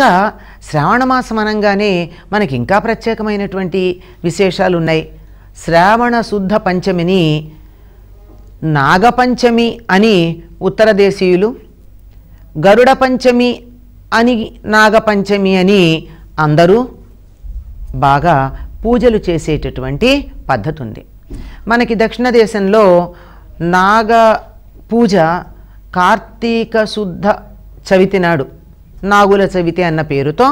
కాక శ్రావణమాసం అనగానే మనకి ఇంకా ప్రత్యేకమైనటువంటి విశేషాలు ఉన్నాయి శ్రావణ శుద్ధ పంచమిని నాగపంచమి అని ఉత్తర దేశీయులు గరుడ పంచమి అని నాగపంచమి అని అందరూ బాగా పూజలు చేసేటటువంటి పద్ధతి ఉంది మనకి దక్షిణ దేశంలో నాగ పూజ కార్తీక శుద్ధ చవితి నాడు నాగుల చవితి అన్న పేరుతో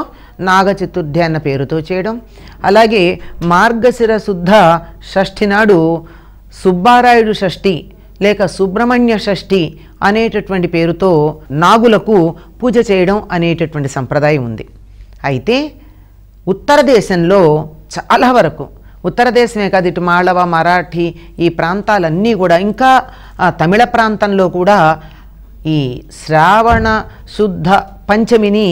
నాగ చతుర్థి అన్న పేరుతో చేయడం అలాగే మార్గశిర శుద్ధ షష్ఠి నాడు సుబ్బారాయుడు షష్ఠి లేక సుబ్రహ్మణ్య షష్ఠి అనేటటువంటి పేరుతో నాగులకు పూజ చేయడం అనేటటువంటి సంప్రదాయం ఉంది అయితే ఉత్తర దేశంలో చాలా వరకు ఉత్తర దేశమే కాదు ఇటు మాళవ మరాఠీ ఈ ప్రాంతాలన్నీ కూడా ఇంకా తమిళ ప్రాంతంలో కూడా ఈ శ్రావణ శుద్ధ పంచమిని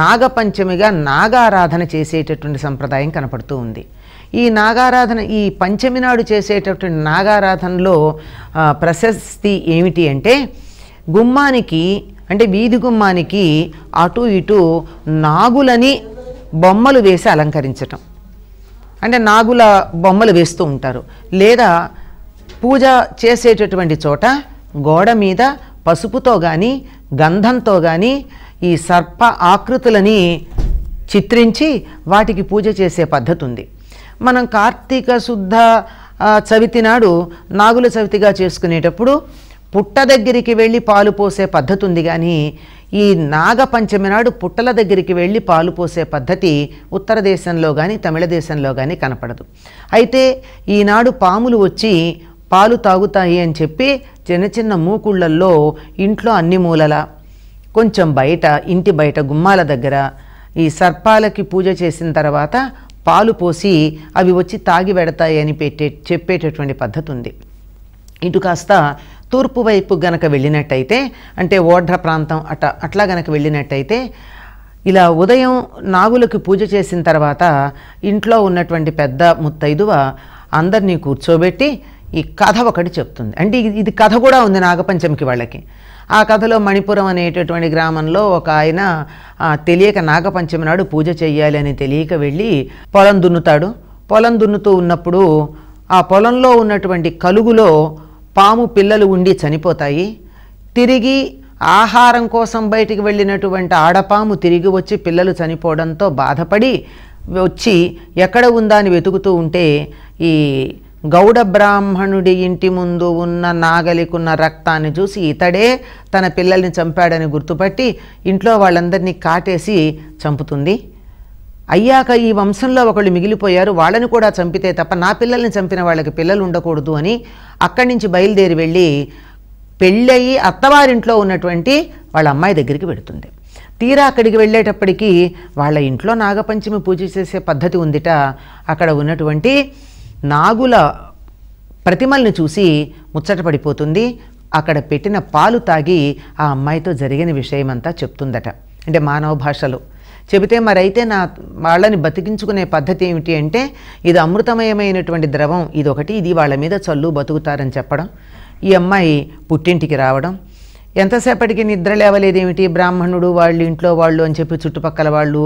నాగపంచమిగా నాగారాధన చేసేటటువంటి సంప్రదాయం కనపడుతూ ఉంది ఈ నాగారాధన ఈ పంచమి నాడు చేసేటటువంటి నాగారాధనలో ప్రశస్తి ఏమిటి అంటే గుమ్మానికి అంటే వీధి గుమ్మానికి అటు ఇటు నాగులని బొమ్మలు వేసి అలంకరించటం అంటే నాగుల బొమ్మలు వేస్తూ ఉంటారు లేదా పూజ చేసేటటువంటి చోట గోడ మీద పసుపుతో కానీ గంధంతో కానీ ఈ సర్ప ఆకృతులని చిత్రించి వాటికి పూజ చేసే పద్ధతి ఉంది మనం కార్తీక శుద్ధ చవితి నాడు నాగుల చవితిగా చేసుకునేటప్పుడు పుట్ట దగ్గరికి వెళ్ళి పాలు పోసే పద్ధతి ఉంది కానీ ఈ నాగపంచమి నాడు పుట్టల దగ్గరికి వెళ్ళి పాలు పోసే పద్ధతి ఉత్తర దేశంలో కానీ తమిళ దేశంలో కానీ కనపడదు అయితే ఈనాడు పాములు వచ్చి పాలు తాగుతాయి అని చెప్పి చిన్న చిన్న మూకుళ్ళల్లో ఇంట్లో అన్ని మూలల కొంచెం బయట ఇంటి బయట గుమ్మాల దగ్గర ఈ సర్పాలకి పూజ చేసిన తర్వాత పాలు పోసి అవి వచ్చి తాగి పెడతాయి అని పెట్టే చెప్పేటటువంటి పద్ధతి ఉంది ఇటు కాస్త తూర్పు వైపు గనక వెళ్ళినట్టయితే అంటే ఓడ్ర ప్రాంతం అట అట్లా గనక వెళ్ళినట్టయితే ఇలా ఉదయం నాగులకి పూజ చేసిన తర్వాత ఇంట్లో ఉన్నటువంటి పెద్ద ముత్తైదువ అందరినీ కూర్చోబెట్టి ఈ కథ ఒకటి చెప్తుంది అంటే ఇది కథ కూడా ఉంది నాగపంచమికి వాళ్ళకి ఆ కథలో మణిపురం అనేటటువంటి గ్రామంలో ఒక ఆయన తెలియక నాగపంచమి నాడు పూజ చేయాలి అని తెలియక వెళ్ళి పొలం దున్నుతాడు పొలం దున్నుతూ ఉన్నప్పుడు ఆ పొలంలో ఉన్నటువంటి కలుగులో పాము పిల్లలు ఉండి చనిపోతాయి తిరిగి ఆహారం కోసం బయటికి వెళ్ళినటువంటి ఆడపాము తిరిగి వచ్చి పిల్లలు చనిపోవడంతో బాధపడి వచ్చి ఎక్కడ ఉందా అని వెతుకుతూ ఉంటే ఈ గౌడ బ్రాహ్మణుడి ఇంటి ముందు ఉన్న నాగలికున్న రక్తాన్ని చూసి ఇతడే తన పిల్లల్ని చంపాడని గుర్తుపట్టి ఇంట్లో వాళ్ళందరినీ కాటేసి చంపుతుంది అయ్యాక ఈ వంశంలో ఒకళ్ళు మిగిలిపోయారు వాళ్ళని కూడా చంపితే తప్ప నా పిల్లల్ని చంపిన వాళ్ళకి పిల్లలు ఉండకూడదు అని అక్కడి నుంచి బయలుదేరి వెళ్ళి పెళ్ళయి అత్తవారింట్లో ఉన్నటువంటి వాళ్ళ అమ్మాయి దగ్గరికి పెడుతుంది తీరా అక్కడికి వెళ్ళేటప్పటికీ వాళ్ళ ఇంట్లో నాగపంచమి పూజ చేసే పద్ధతి ఉందిట అక్కడ ఉన్నటువంటి నాగుల ప్రతిమల్ని చూసి ముచ్చటపడిపోతుంది అక్కడ పెట్టిన పాలు తాగి ఆ అమ్మాయితో జరిగిన విషయమంతా చెప్తుందట అంటే మానవ భాషలో చెబితే మరైతే నా వాళ్ళని బతికించుకునే పద్ధతి ఏమిటి అంటే ఇది అమృతమయమైనటువంటి ద్రవం ఇది ఒకటి ఇది వాళ్ళ మీద చల్లు బతుకుతారని చెప్పడం ఈ అమ్మాయి పుట్టింటికి రావడం ఎంతసేపటికి నిద్ర లేవలేదేమిటి బ్రాహ్మణుడు వాళ్ళు ఇంట్లో వాళ్ళు అని చెప్పి చుట్టుపక్కల వాళ్ళు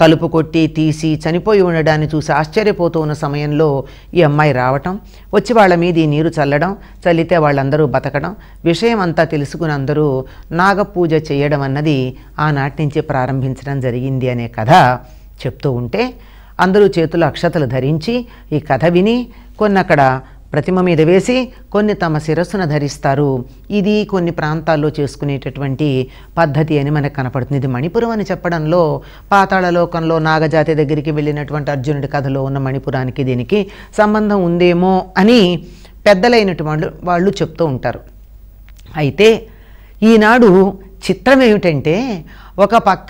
తలుపు కొట్టి తీసి చనిపోయి ఉండడాన్ని చూసి ఆశ్చర్యపోతూ ఉన్న సమయంలో ఈ అమ్మాయి రావటం వచ్చి వాళ్ళ మీద ఈ నీరు చల్లడం చల్లితే వాళ్ళందరూ బతకడం విషయం అంతా తెలుసుకుని అందరూ నాగపూజ చేయడం అన్నది ఆనాటి నుంచి ప్రారంభించడం జరిగింది అనే కథ చెప్తూ ఉంటే అందరూ చేతులు అక్షతలు ధరించి ఈ కథ విని కొన్నక్కడ ప్రతిమ మీద వేసి కొన్ని తమ శిరస్సును ధరిస్తారు ఇది కొన్ని ప్రాంతాల్లో చేసుకునేటటువంటి పద్ధతి అని మనకు కనపడుతుంది ఇది మణిపురం అని చెప్పడంలో పాతాళలోకంలో నాగజాతి దగ్గరికి వెళ్ళినటువంటి అర్జునుడి కథలో ఉన్న మణిపురానికి దీనికి సంబంధం ఉందేమో అని పెద్దలైనటువంటి వాళ్ళు చెప్తూ ఉంటారు అయితే ఈనాడు చిత్రం ఏమిటంటే ఒక పక్క